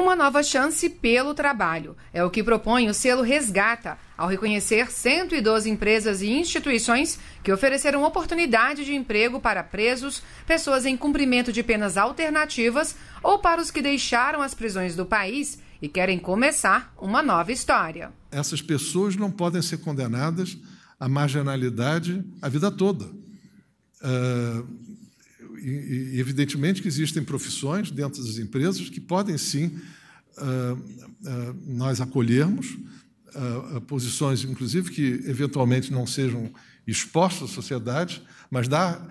uma nova chance pelo trabalho. É o que propõe o selo Resgata, ao reconhecer 112 empresas e instituições que ofereceram oportunidade de emprego para presos, pessoas em cumprimento de penas alternativas ou para os que deixaram as prisões do país e querem começar uma nova história. Essas pessoas não podem ser condenadas à marginalidade a vida toda. Ah, e, evidentemente que existem profissões dentro das empresas que podem sim ah, ah, nós acolhermos ah, posições, inclusive que eventualmente não sejam expostas à sociedade, mas dar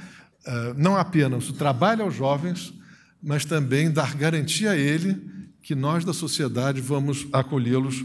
não apenas o trabalho aos jovens, mas também dar garantia a ele que nós da sociedade vamos acolhê-los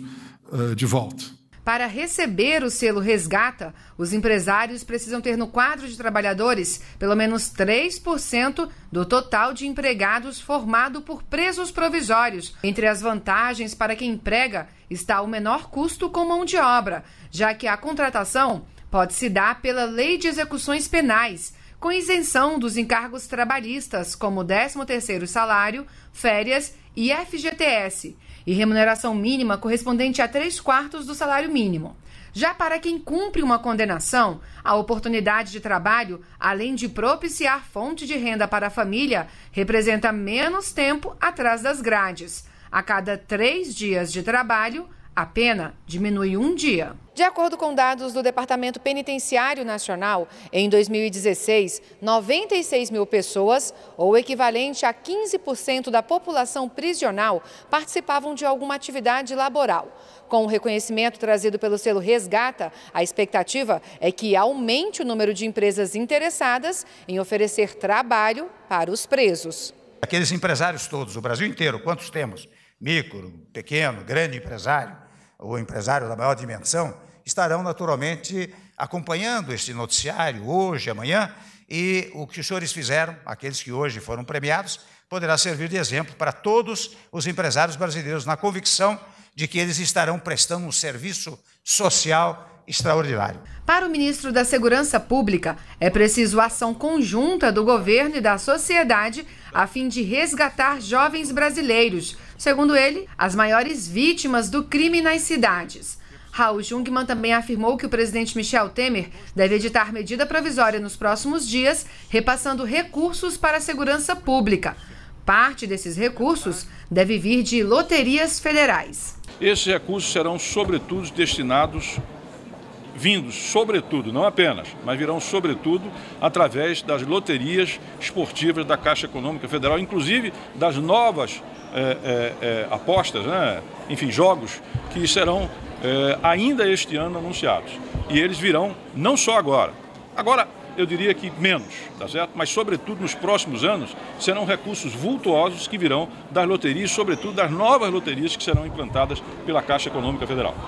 de volta. Para receber o selo Resgata, os empresários precisam ter no quadro de trabalhadores pelo menos 3% do total de empregados formado por presos provisórios. Entre as vantagens para quem emprega está o menor custo com mão de obra, já que a contratação pode se dar pela Lei de Execuções Penais com isenção dos encargos trabalhistas, como 13º salário, férias e FGTS, e remuneração mínima correspondente a 3 quartos do salário mínimo. Já para quem cumpre uma condenação, a oportunidade de trabalho, além de propiciar fonte de renda para a família, representa menos tempo atrás das grades. A cada três dias de trabalho, a pena diminui um dia. De acordo com dados do Departamento Penitenciário Nacional, em 2016, 96 mil pessoas, ou equivalente a 15% da população prisional, participavam de alguma atividade laboral. Com o reconhecimento trazido pelo selo Resgata, a expectativa é que aumente o número de empresas interessadas em oferecer trabalho para os presos. Aqueles empresários todos, o Brasil inteiro, quantos temos? Micro, pequeno, grande empresário o empresário da maior dimensão, estarão naturalmente acompanhando este noticiário hoje, amanhã, e o que os senhores fizeram, aqueles que hoje foram premiados, poderá servir de exemplo para todos os empresários brasileiros, na convicção de que eles estarão prestando um serviço social extraordinário. Para o ministro da Segurança Pública, é preciso ação conjunta do governo e da sociedade a fim de resgatar jovens brasileiros, segundo ele, as maiores vítimas do crime nas cidades. Raul Jungmann também afirmou que o presidente Michel Temer deve editar medida provisória nos próximos dias, repassando recursos para a segurança pública. Parte desses recursos deve vir de loterias federais. Esses recursos serão, sobretudo, destinados, vindos, sobretudo, não apenas, mas virão, sobretudo, através das loterias esportivas da Caixa Econômica Federal, inclusive das novas é, é, é, apostas, né? enfim, jogos que serão eh, ainda este ano anunciados. E eles virão não só agora. Agora, eu diria que menos, tá certo? Mas, sobretudo, nos próximos anos, serão recursos vultuosos que virão das loterias, sobretudo das novas loterias que serão implantadas pela Caixa Econômica Federal.